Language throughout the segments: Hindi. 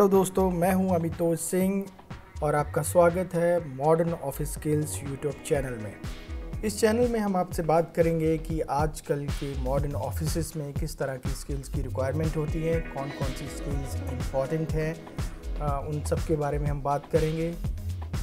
हेलो दोस्तों मैं हूं अमितोष सिंह और आपका स्वागत है modern office skills YouTube channel में इस चैनल में हम आपसे बात करेंगे कि आजकल के मॉडर्न ऑफिस में किस तरह की स्किल्स की रिक्वायरमेंट होती है कौन कौन सी स्किल्स इम्पॉर्टेंट हैं उन सब के बारे में हम बात करेंगे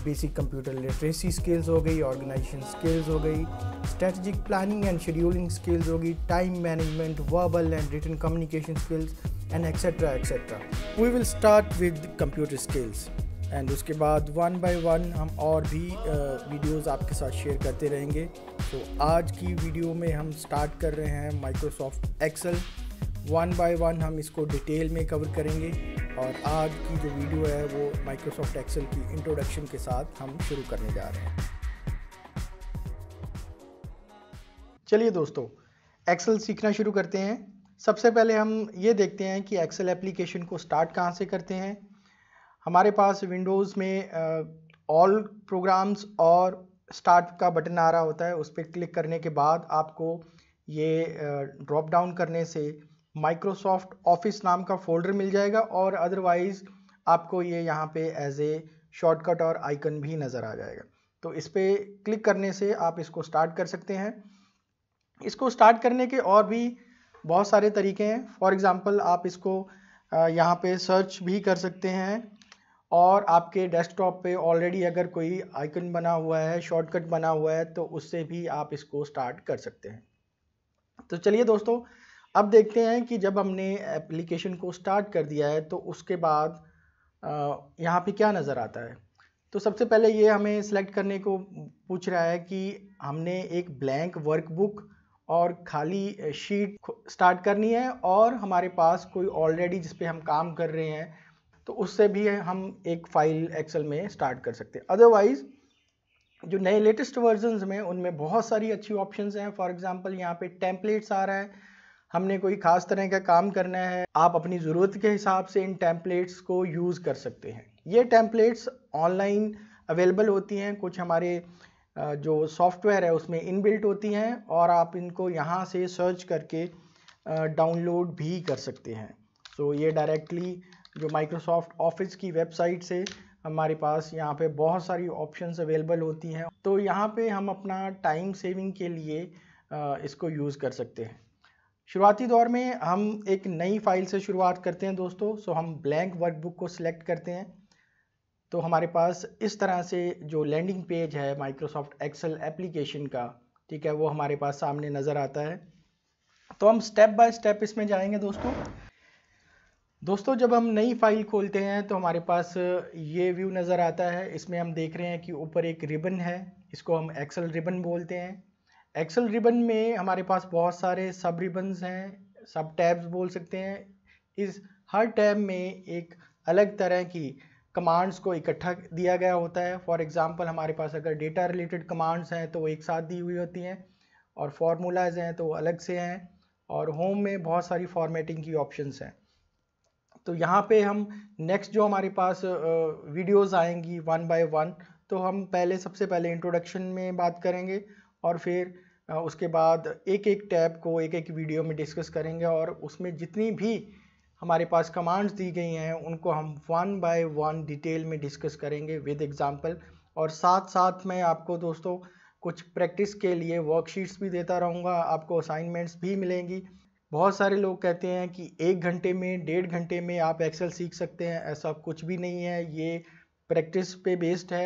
बेसिक कंप्यूटर लिटरेसी स्किल्स हो गई ऑर्गेनाइजेशन स्किल्स हो गई strategic planning and scheduling skills होगी time management verbal and written communication skills and etcetera etcetera we will start with computer skills and उसके बाद वन बाय वन हम और भी वीडियोस uh, आपके साथ शेयर करते रहेंगे तो आज की वीडियो में हम स्टार्ट कर रहे हैं Microsoft Excel one by one हम इसको डिटेल में कवर करेंगे और आज की जो वीडियो है वो माइक्रोसॉफ्ट एक्सेल की इंट्रोडक्शन के साथ हम शुरू करने जा रहे हैं चलिए दोस्तों एक्सेल सीखना शुरू करते हैं सबसे पहले हम ये देखते हैं कि एक्सेल एप्लीकेशन को स्टार्ट कहाँ से करते हैं हमारे पास विंडोज़ में ऑल प्रोग्राम्स और स्टार्ट का बटन आ रहा होता है उस पर क्लिक करने के बाद आपको ये ड्रॉप डाउन करने से माइक्रोसॉफ्ट ऑफिस नाम का फोल्डर मिल जाएगा और अदरवाइज़ आपको ये यहाँ पे एज ए शॉर्टकट और आइकन भी नज़र आ जाएगा तो इस पर क्लिक करने से आप इसको स्टार्ट कर सकते हैं इसको स्टार्ट करने के और भी बहुत सारे तरीके हैं फॉर एग्ज़ाम्पल आप इसको यहाँ पे सर्च भी कर सकते हैं और आपके डेस्कटॉप पे ऑलरेडी अगर कोई आइकन बना हुआ है शॉर्टकट बना हुआ है तो उससे भी आप इसको स्टार्ट कर सकते हैं तो चलिए दोस्तों अब देखते हैं कि जब हमने एप्लीकेशन को स्टार्ट कर दिया है तो उसके बाद यहाँ पे क्या नज़र आता है तो सबसे पहले ये हमें सेलेक्ट करने को पूछ रहा है कि हमने एक ब्लैंक वर्कबुक और खाली शीट स्टार्ट करनी है और हमारे पास कोई ऑलरेडी जिस पे हम काम कर रहे हैं तो उससे भी हम एक फ़ाइल एक्सेल में स्टार्ट कर सकते हैं अदरवाइज़ जो नए लेटेस्ट वर्जन में उनमें बहुत सारी अच्छी ऑप्शंस हैं फॉर एग्जांपल यहाँ पे टेम्पलेट्स आ रहा है हमने कोई ख़ास तरह का काम करना है आप अपनी ज़रूरत के हिसाब से इन टेम्पलेट्स को यूज़ कर सकते हैं ये टेम्पलेट्स ऑनलाइन अवेलेबल होती हैं कुछ हमारे जो सॉफ्टवेयर है उसमें इनबिल्ट होती हैं और आप इनको यहाँ से सर्च करके डाउनलोड भी कर सकते हैं सो so, ये डायरेक्टली जो माइक्रोसॉफ्ट ऑफिस की वेबसाइट से हमारे पास यहाँ पे बहुत सारी ऑप्शंस अवेलेबल होती हैं तो यहाँ पे हम अपना टाइम सेविंग के लिए इसको यूज़ कर सकते हैं शुरुआती दौर में हम एक नई फाइल से शुरुआत करते हैं दोस्तों सो हम ब्लैंक वर्कबुक को सिलेक्ट करते हैं तो हमारे पास इस तरह से जो लैंडिंग पेज है माइक्रोसॉफ्ट एक्सेल एप्लीकेशन का ठीक है वो हमारे पास सामने नज़र आता है तो हम स्टेप बाय स्टेप इसमें जाएंगे दोस्तों दोस्तों जब हम नई फाइल खोलते हैं तो हमारे पास ये व्यू नज़र आता है इसमें हम देख रहे हैं कि ऊपर एक रिबन है इसको हम एक्सेल रिबन बोलते हैं एक्सेल रिबन में हमारे पास बहुत सारे सब रिबन्स हैं सब टैब्स बोल सकते हैं इस हर टैब में एक अलग तरह की कमांड्स को इकट्ठा दिया गया होता है फॉर एग्ज़ाम्पल हमारे पास अगर डेटा रिलेटेड कमांड्स हैं तो वो एक साथ दी हुई होती हैं और फार्मूलाज हैं तो वो अलग से हैं और होम में बहुत सारी फॉर्मेटिंग की ऑप्शंस हैं तो यहाँ पे हम नेक्स्ट जो हमारे पास वीडियोस आएंगी वन बाय वन तो हम पहले सबसे पहले इंट्रोडक्शन में बात करेंगे और फिर उसके बाद एक एक टैब को एक एक वीडियो में डिस्कस करेंगे और उसमें जितनी भी हमारे पास कमांड्स दी गई हैं उनको हम वन बाय वन डिटेल में डिस्कस करेंगे विद एग्जांपल और साथ साथ मैं आपको दोस्तों कुछ प्रैक्टिस के लिए वर्कशीट्स भी देता रहूँगा आपको असाइनमेंट्स भी मिलेंगी बहुत सारे लोग कहते हैं कि एक घंटे में डेढ़ घंटे में आप एक्सेल सीख सकते हैं ऐसा कुछ भी नहीं है ये प्रैक्टिस पे बेस्ड है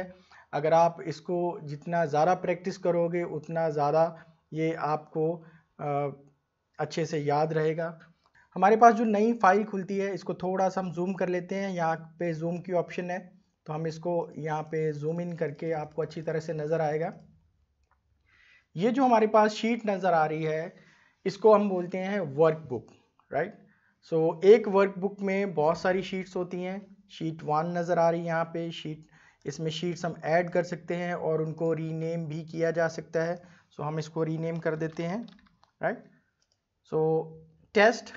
अगर आप इसको जितना ज़्यादा प्रैक्टिस करोगे उतना ज़्यादा ये आपको आ, अच्छे से याद रहेगा हमारे पास जो नई फाइल खुलती है इसको थोड़ा सा हम जूम कर लेते हैं यहाँ पे जूम की ऑप्शन है तो हम इसको यहाँ पे जूम इन करके आपको अच्छी तरह से नज़र आएगा ये जो हमारे पास शीट नज़र आ रही है इसको हम बोलते हैं वर्कबुक राइट सो एक वर्कबुक में बहुत सारी शीट्स होती हैं शीट वन नज़र आ रही है यहाँ पे शीट इसमें शीट्स हम ऐड कर सकते हैं और उनको रीनेम भी किया जा सकता है सो so, हम इसको रीनेम कर देते हैं राइट सो टेस्ट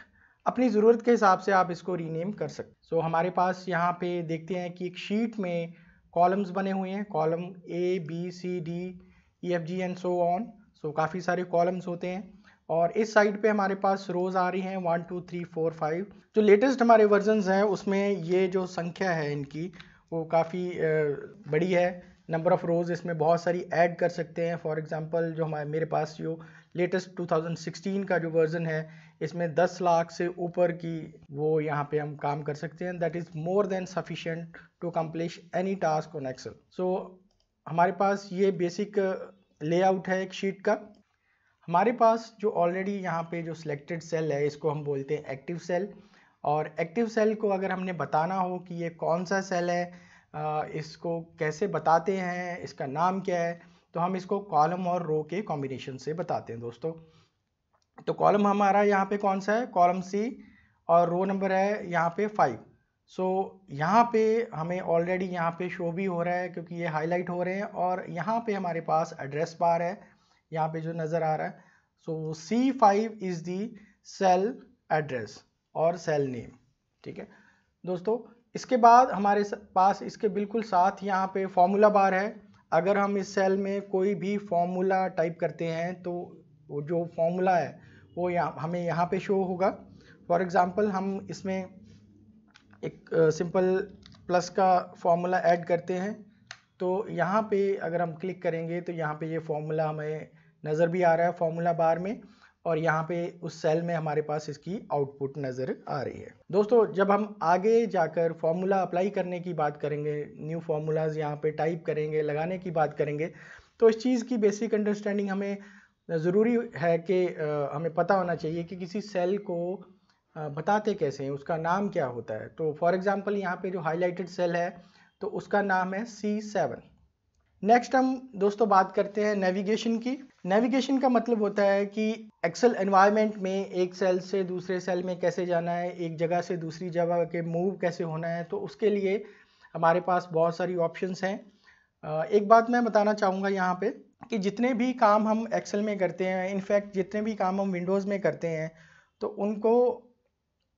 अपनी ज़रूरत के हिसाब से आप इसको रीनेम कर सकते सो so, हमारे पास यहाँ पे देखते हैं कि एक शीट में कॉलम्स बने हुए हैं column A B C D E F G and so on so काफ़ी सारे कॉलम्स होते हैं और इस साइड पे हमारे पास रोज़ आ रही हैं one two three four five जो लेटेस्ट हमारे वर्जन हैं उसमें ये जो संख्या है इनकी वो काफ़ी बड़ी है नंबर ऑफ़ रोज़ इसमें बहुत सारी ऐड कर सकते हैं फॉर एग्ज़ाम्पल जो हमारे मेरे पास जो लेटेस्ट 2016 का जो वर्ज़न है इसमें दस लाख से ऊपर की वो यहाँ पे हम काम कर सकते हैं that is more than sufficient to accomplish any task on Excel so हमारे पास ये बेसिक लेआउट uh, है एक शीट का हमारे पास जो ऑलरेडी यहाँ पे जो सिलेक्टेड सेल है इसको हम बोलते हैं एक्टिव सेल और एक्टिव सेल को अगर हमने बताना हो कि ये कौन सा सेल है uh, इसको कैसे बताते हैं इसका नाम क्या है तो हम इसको कॉलम और रो के कॉम्बिनेशन से बताते हैं दोस्तों तो कॉलम हमारा यहाँ पे कौन सा है कॉलम सी और रो नंबर है यहाँ पे फाइव सो so, यहाँ पे हमें ऑलरेडी यहाँ पे शो भी हो रहा है क्योंकि ये हाईलाइट हो रहे हैं और यहाँ पे हमारे पास एड्रेस बार है यहाँ पे जो नज़र आ रहा है so C five is the cell address और सेल नेम ठीक है दोस्तों इसके बाद हमारे पास इसके बिल्कुल साथ यहाँ पे फॉर्मूला बार है अगर हम इस सेल में कोई भी फॉर्मूला टाइप करते हैं तो वो जो फॉर्मूला है वो यहाँ हमें यहाँ पे शो होगा फॉर एग्ज़ाम्पल हम इसमें एक सिंपल प्लस का फॉर्मूला ऐड करते हैं तो यहाँ पे अगर हम क्लिक करेंगे तो यहाँ पे ये फॉर्मूला हमें नज़र भी आ रहा है फॉर्मूला बार में और यहाँ पे उस सेल में हमारे पास इसकी आउटपुट नज़र आ रही है दोस्तों जब हम आगे जाकर फॉर्मूला अप्लाई करने की बात करेंगे न्यू फार्मूलाज यहाँ पे टाइप करेंगे लगाने की बात करेंगे तो इस चीज़ की बेसिक अंडरस्टैंडिंग हमें ज़रूरी है कि हमें पता होना चाहिए कि किसी सेल को बताते कैसे हैं उसका नाम क्या होता है तो फॉर एग्ज़ाम्पल यहाँ पे जो हाईलाइटेड सेल है तो उसका नाम है सी सेवन नेक्स्ट हम दोस्तों बात करते हैं नेविगेशन की नेविगेशन का मतलब होता है कि एक्सेल एनवायरनमेंट में एक सेल से दूसरे सेल में कैसे जाना है एक जगह से दूसरी जगह के मूव कैसे होना है तो उसके लिए हमारे पास बहुत सारी ऑप्शंस हैं एक बात मैं बताना चाहूँगा यहाँ पे कि जितने भी काम हम एक्सेल में करते हैं इनफैक्ट जितने भी काम हम विंडोज़ में करते हैं तो उनको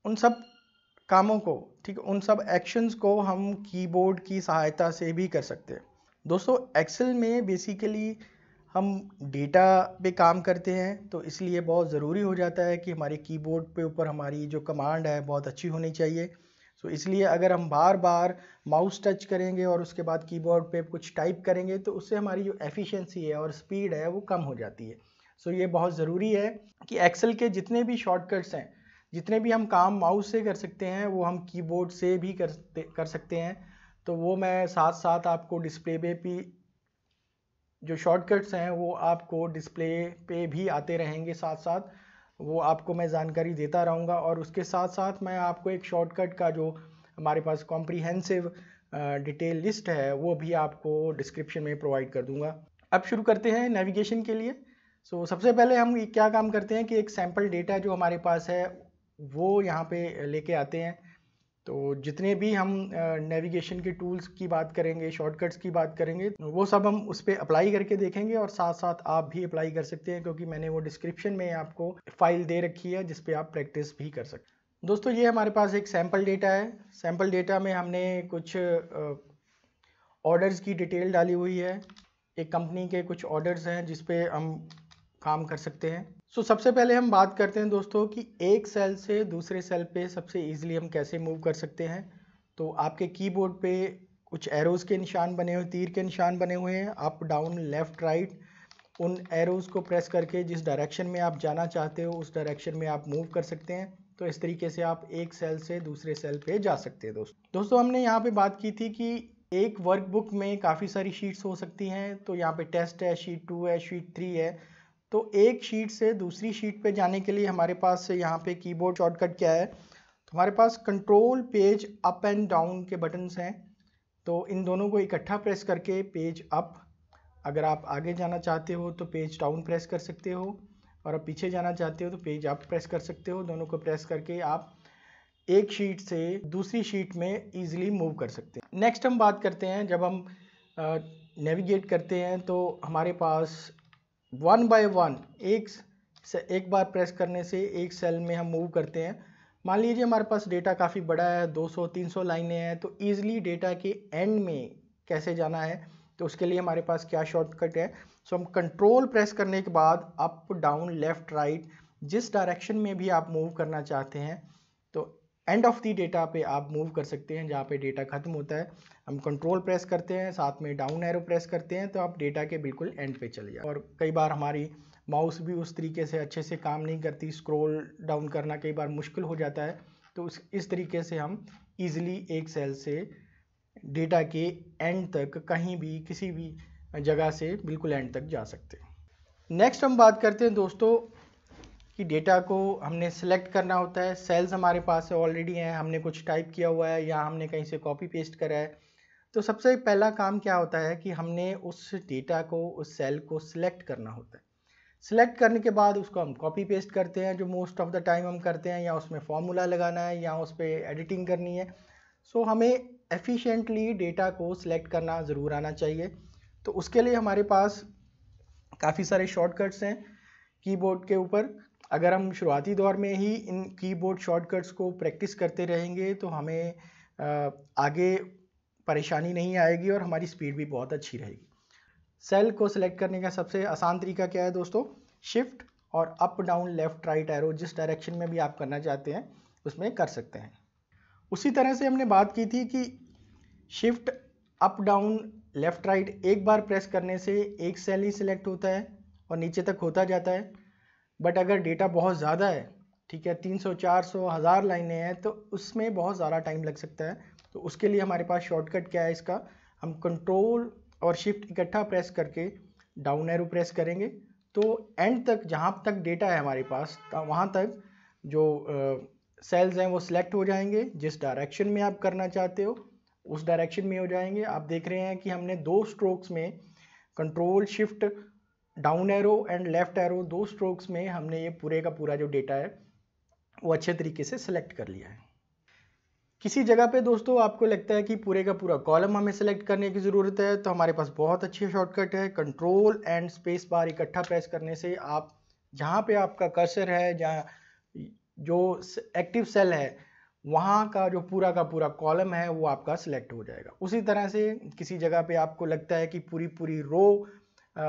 उन सब कामों को ठीक उन सब एक्शंस को हम कीबोर्ड की सहायता से भी कर सकते हैं दोस्तों एक्सेल में बेसिकली हम डेटा पे काम करते हैं तो इसलिए बहुत ज़रूरी हो जाता है कि हमारे कीबोर्ड पे ऊपर हमारी जो कमांड है बहुत अच्छी होनी चाहिए सो so, इसलिए अगर हम बार बार माउस टच करेंगे और उसके बाद कीबोर्ड पे कुछ टाइप करेंगे तो उससे हमारी जो एफिशिएंसी है और स्पीड है वो कम हो जाती है सो so, ये बहुत ज़रूरी है कि एक्सेल के जितने भी शॉर्टकट्स हैं जितने भी हम काम माउस से कर सकते हैं वो हम कीबोर्ड से भी कर कर सकते हैं तो वो मैं साथ साथ आपको डिस्प्ले पे भी जो शॉर्टकट्स हैं वो आपको डिस्प्ले पे भी आते रहेंगे साथ साथ वो आपको मैं जानकारी देता रहूँगा और उसके साथ साथ मैं आपको एक शॉर्टकट का जो हमारे पास कॉम्प्रीहेंसिव डिटेल लिस्ट है वो भी आपको डिस्क्रिप्शन में प्रोवाइड कर दूँगा अब शुरू करते हैं नेविगेशन के लिए सो so, सबसे पहले हम क्या काम करते हैं कि एक सैम्पल डेटा जो हमारे पास है वो यहाँ पे लेके आते हैं तो जितने भी हम नेविगेशन के टूल्स की बात करेंगे शॉर्टकट्स की बात करेंगे वो सब हम उस पर अप्लाई करके देखेंगे और साथ साथ आप भी अप्लाई कर सकते हैं क्योंकि मैंने वो डिस्क्रिप्शन में आपको फाइल दे रखी है जिसपे आप प्रैक्टिस भी कर सकते हैं दोस्तों ये हमारे पास एक सैम्पल डेटा है सैम्पल डेटा में हमने कुछ ऑर्डर्स की डिटेल डाली हुई है एक कंपनी के कुछ ऑर्डर्स हैं जिसपे हम काम कर सकते हैं सो so, सबसे पहले हम बात करते हैं दोस्तों कि एक सेल से दूसरे सेल पे सबसे इजीली हम कैसे मूव कर सकते हैं तो आपके कीबोर्ड पे कुछ एरोज़ के निशान बने हुए तीर के निशान बने हुए हैं अप डाउन लेफ़्ट राइट उन एरोज़ को प्रेस करके जिस डायरेक्शन में आप जाना चाहते हो उस डायरेक्शन में आप मूव कर सकते हैं तो इस तरीके से आप एक सेल से दूसरे सेल पे जा सकते हैं दोस्तों दोस्तों हमने यहाँ पे बात की थी कि एक वर्कबुक में काफ़ी सारी शीट्स हो सकती हैं तो यहाँ पे टेस्ट है शीट टू है शीट थ्री है तो एक शीट से दूसरी शीट पे जाने के लिए हमारे पास यहाँ पे कीबोर्ड शॉर्टकट क्या है तो हमारे पास control page up and down के बटन्स हैं तो इन दोनों को इकट्ठा प्रेस करके पेज अप अगर आप आगे जाना चाहते हो तो पेज डाउन प्रेस कर सकते हो और आप पीछे जाना चाहते हो तो पेज अप प्रेस कर सकते हो दोनों को प्रेस करके आप एक शीट से दूसरी शीट में ईजिली मूव कर सकते हैं नेक्स्ट हम बात करते हैं जब हम नेविगेट करते हैं तो हमारे पास वन बाय वन एक से एक बार प्रेस करने से एक सेल में हम मूव करते हैं मान लीजिए हमारे पास डेटा काफ़ी बड़ा है 200-300 लाइनें हैं तो ईज़िली डेटा के एंड में कैसे जाना है तो उसके लिए हमारे पास क्या शॉर्टकट है सो हम कंट्रोल प्रेस करने के बाद अप डाउन लेफ़्ट राइट जिस डायरेक्शन में भी आप मूव करना चाहते हैं तो एंड ऑफ दी डेटा पे आप मूव कर सकते हैं जहाँ पे डेटा ख़त्म होता है हम कंट्रोल प्रेस करते हैं साथ में डाउन एरो प्रेस करते हैं तो आप डेटा के बिल्कुल एंड पे चले जाए और कई बार हमारी माउस भी उस तरीके से अच्छे से काम नहीं करती स्क्रोल डाउन करना कई बार मुश्किल हो जाता है तो उस इस तरीके से हम ईज़िली एक सेल से डेटा के एंड तक कहीं भी किसी भी जगह से बिल्कुल एंड तक जा सकते हैं नेक्स्ट हम बात करते हैं दोस्तों कि डेटा को हमने सेलेक्ट करना होता है सेल्स हमारे पास ऑलरेडी हैं हमने कुछ टाइप किया हुआ है या हमने कहीं से कॉपी पेस्ट करा है तो सबसे पहला काम क्या होता है कि हमने उस डेटा को उस सेल को सिलेक्ट करना होता है सिलेक्ट करने के बाद उसको हम कॉपी पेस्ट करते हैं जो मोस्ट ऑफ द टाइम हम करते हैं या उसमें फॉर्मूला लगाना है या उस पर एडिटिंग करनी है सो so, हमें एफिशिएंटली डेटा को सिलेक्ट करना ज़रूर आना चाहिए तो उसके लिए हमारे पास काफ़ी सारे शॉर्टकट्स हैं कीबोर्ड के ऊपर अगर हम शुरुआती दौर में ही इन कीबोर्ड शॉर्टकट्स को प्रैक्टिस करते रहेंगे तो हमें आगे परेशानी नहीं आएगी और हमारी स्पीड भी बहुत अच्छी रहेगी सेल को सिलेक्ट करने का सबसे आसान तरीका क्या है दोस्तों शिफ्ट और up down left right arrow जिस डायरेक्शन में भी आप करना चाहते हैं उसमें कर सकते हैं उसी तरह से हमने बात की थी कि shift up down left right एक बार प्रेस करने से एक सेल ही सिलेक्ट होता है और नीचे तक होता जाता है बट अगर डेटा बहुत ज़्यादा है ठीक है 300, 400, हज़ार लाइनें हैं तो उसमें बहुत ज़्यादा टाइम लग सकता है तो उसके लिए हमारे पास शॉर्टकट क्या है इसका हम कंट्रोल और शिफ्ट इकट्ठा प्रेस करके डाउन एरो प्रेस करेंगे तो एंड तक जहाँ तक डेटा है हमारे पास वहाँ तक जो सेल्स uh, हैं वो सिलेक्ट हो जाएंगे जिस डायरेक्शन में आप करना चाहते हो उस डायरेक्शन में हो जाएंगे आप देख रहे हैं कि हमने दो स्ट्रोक्स में control shift down arrow and left arrow दो स्ट्रोक्स में हमने ये पूरे का पूरा जो डेटा है वो अच्छे तरीके से सिलेक्ट कर लिया है किसी जगह पे दोस्तों आपको लगता है कि पूरे का पूरा कॉलम हमें सेलेक्ट करने की ज़रूरत है तो हमारे पास बहुत अच्छी शॉर्टकट है कंट्रोल एंड स्पेस बार इकट्ठा प्रेस करने से आप जहाँ पे आपका कर्सर है जहाँ जो एक्टिव सेल है वहाँ का जो पूरा का पूरा कॉलम है वो आपका सिलेक्ट हो जाएगा उसी तरह से किसी जगह पे आपको लगता है कि पूरी पूरी रो आ,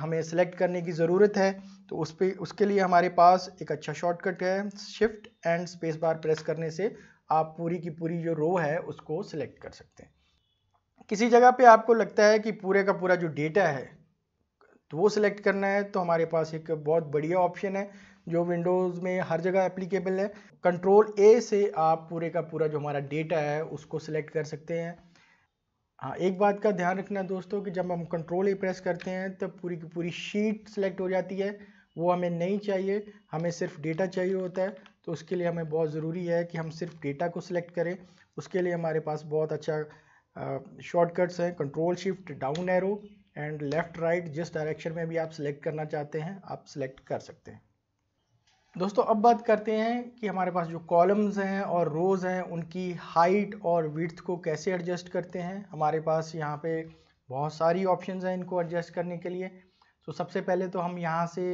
हमें सेलेक्ट करने की ज़रूरत है तो उस पर उसके लिए हमारे पास एक अच्छा शॉर्टकट है shift and space bar press करने से आप पूरी की पूरी जो रो है उसको सिलेक्ट कर सकते हैं किसी जगह पे आपको लगता है कि पूरे का पूरा जो डेटा है तो वो सिलेक्ट करना है तो हमारे पास एक बहुत बढ़िया ऑप्शन है जो विंडोज़ में हर जगह एप्लीकेबल है कंट्रोल ए से आप पूरे का पूरा जो हमारा डेटा है उसको सिलेक्ट कर सकते हैं हाँ एक बात का ध्यान रखना दोस्तों कि जब हम कंट्रोल ए प्रेस करते हैं तब तो पूरी की पूरी शीट सिलेक्ट हो जाती है वो हमें नहीं चाहिए हमें सिर्फ डेटा चाहिए होता है तो उसके लिए हमें बहुत ज़रूरी है कि हम सिर्फ डेटा को सिलेक्ट करें उसके लिए हमारे पास बहुत अच्छा शॉर्टकट्स हैं control shift down arrow and left right जिस डायरेक्शन में भी आप सिलेक्ट करना चाहते हैं आप सिलेक्ट कर सकते हैं दोस्तों अब बात करते हैं कि हमारे पास जो कॉलम्स हैं और रोज़ हैं उनकी हाइट और विथ को कैसे एडजस्ट करते हैं हमारे पास यहाँ पे बहुत सारी ऑप्शंस हैं इनको एडजस्ट करने के लिए तो सबसे पहले तो हम यहाँ से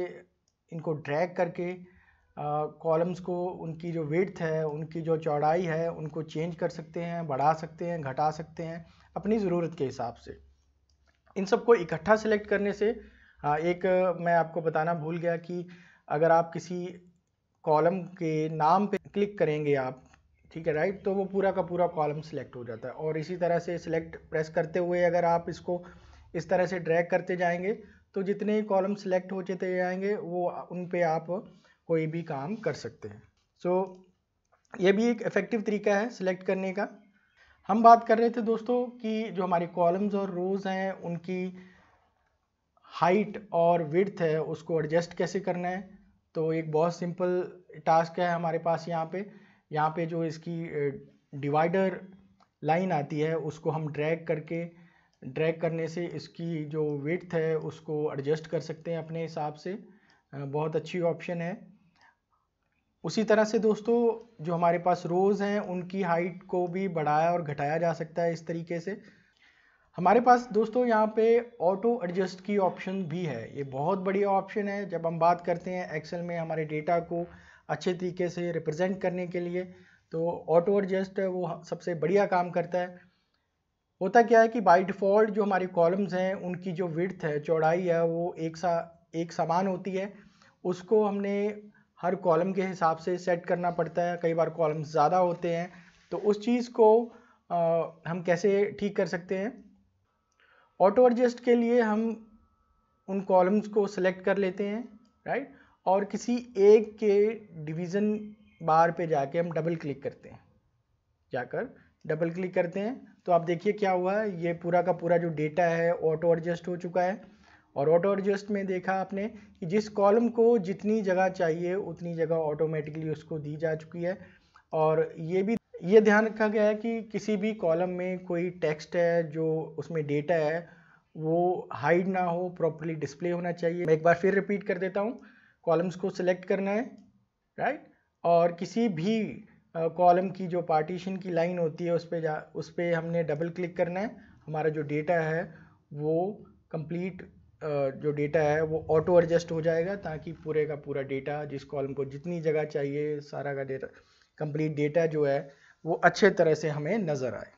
इनको ड्रैग करके कॉलम्स को उनकी जो वेट है उनकी जो चौड़ाई है उनको चेंज कर सकते हैं बढ़ा सकते हैं घटा सकते हैं अपनी ज़रूरत के हिसाब से इन सबको इकट्ठा सेलेक्ट करने से एक मैं आपको बताना भूल गया कि अगर आप किसी कॉलम के नाम पे क्लिक करेंगे आप ठीक है राइट तो वो पूरा का पूरा कॉलम सेलेक्ट हो जाता है और इसी तरह से सिलेक्ट प्रेस करते हुए अगर आप इसको इस तरह से ड्रैग करते जाएंगे तो जितने कॉलम सेलेक्ट हो जाते जाएंगे वो उन पर आप कोई भी काम कर सकते हैं सो so, ये भी एक इफ़ेक्टिव तरीका है सिलेक्ट करने का हम बात कर रहे थे दोस्तों कि जो हमारे कॉलम्स और रोज़ हैं उनकी हाइट और विड्थ है उसको एडजस्ट कैसे करना है तो एक बहुत सिंपल टास्क है हमारे पास यहाँ पे यहाँ पे जो इसकी डिवाइडर लाइन आती है उसको हम ड्रैग करके ड्रैग करने से इसकी जो विड्थ है उसको एडजस्ट कर सकते हैं अपने हिसाब से बहुत अच्छी ऑप्शन है उसी तरह से दोस्तों जो हमारे पास रोज़ हैं उनकी हाइट को भी बढ़ाया और घटाया जा सकता है इस तरीके से हमारे पास दोस्तों यहाँ पे ऑटो एडजस्ट की ऑप्शन भी है ये बहुत बढ़िया ऑप्शन है जब हम बात करते हैं एक्सेल में हमारे डेटा को अच्छे तरीके से रिप्रेजेंट करने के लिए तो ऑटो एडजस्ट वो सबसे बढ़िया काम करता है होता क्या है कि बाई डिफ़ॉल्ट जो हमारे कॉलम्स हैं उनकी जो विड्थ है चौड़ाई है वो एक सा एक समान होती है उसको हमने हर कॉलम के हिसाब से सेट करना पड़ता है कई बार कॉलम ज़्यादा होते हैं तो उस चीज़ को आ, हम कैसे ठीक कर सकते हैं ऑटो एडजस्ट के लिए हम उन कॉलम्स को सिलेक्ट कर लेते हैं राइट और किसी एक के डिवीज़न बार पे जाके हम डबल क्लिक करते हैं जाकर डबल क्लिक करते हैं तो आप देखिए क्या हुआ है ये पूरा का पूरा जो डेटा है ऑटो एडजस्ट हो चुका है और ऑटो एडजस्ट में देखा आपने कि जिस कॉलम को जितनी जगह चाहिए उतनी जगह ऑटोमेटिकली उसको दी जा चुकी है और ये भी ये ध्यान रखा गया है कि किसी भी कॉलम में कोई टेक्स्ट है जो उसमें डेटा है वो हाइड ना हो प्रॉपरली डिस्प्ले होना चाहिए मैं एक बार फिर रिपीट कर देता हूँ कॉलम्स को सिलेक्ट करना है राइट और किसी भी कॉलम की जो पार्टीशन की लाइन होती है उस पर जा उस पर हमने डबल क्लिक करना है हमारा जो डेटा है वो कंप्लीट जो डेटा है वो ऑटो एडजस्ट हो जाएगा ताकि पूरे का पूरा डेटा जिस कॉलम को जितनी जगह चाहिए सारा का डेटा कंप्लीट डेटा जो है वो अच्छे तरह से हमें नज़र आए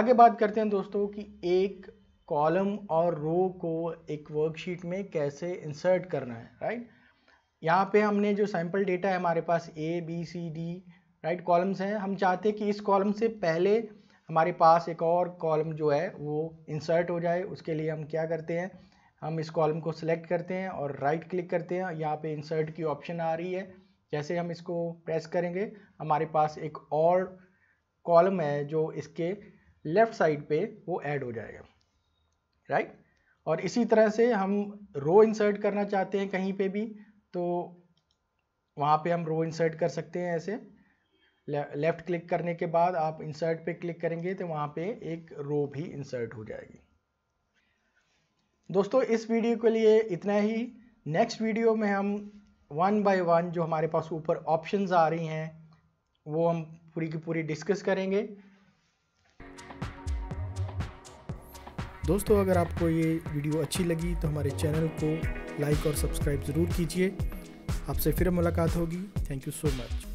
आगे बात करते हैं दोस्तों कि एक कॉलम और रो को एक वर्कशीट में कैसे इंसर्ट करना है राइट यहाँ पे हमने जो सैम्पल डेटा है हमारे पास A B C D right columns हैं हम चाहते हैं कि इस कॉलम से पहले हमारे पास एक और कॉलम जो है वो इंसर्ट हो जाए उसके लिए हम क्या करते हैं हम इस कॉलम को सिलेक्ट करते हैं और राइट क्लिक करते हैं यहाँ पे इंसर्ट की ऑप्शन आ रही है जैसे हम इसको प्रेस करेंगे हमारे पास एक और कॉलम है जो इसके लेफ़्ट साइड पे वो ऐड हो जाएगा राइट right? और इसी तरह से हम रो इंसर्ट करना चाहते हैं कहीं पे भी तो वहाँ पे हम रो इंसर्ट कर सकते हैं ऐसे लेफ़्ट क्लिक करने के बाद आप इंसर्ट पे क्लिक करेंगे तो वहाँ पे एक रो भी इंसर्ट हो जाएगी दोस्तों इस वीडियो के लिए इतना ही नेक्स्ट वीडियो में हम वन बाय वन जो हमारे पास ऊपर ऑप्शंस आ रही हैं वो हम पूरी की पूरी डिस्कस करेंगे दोस्तों अगर आपको ये वीडियो अच्छी लगी तो हमारे चैनल को लाइक और सब्सक्राइब ज़रूर कीजिए आपसे फिर मुलाकात होगी थैंक यू सो मच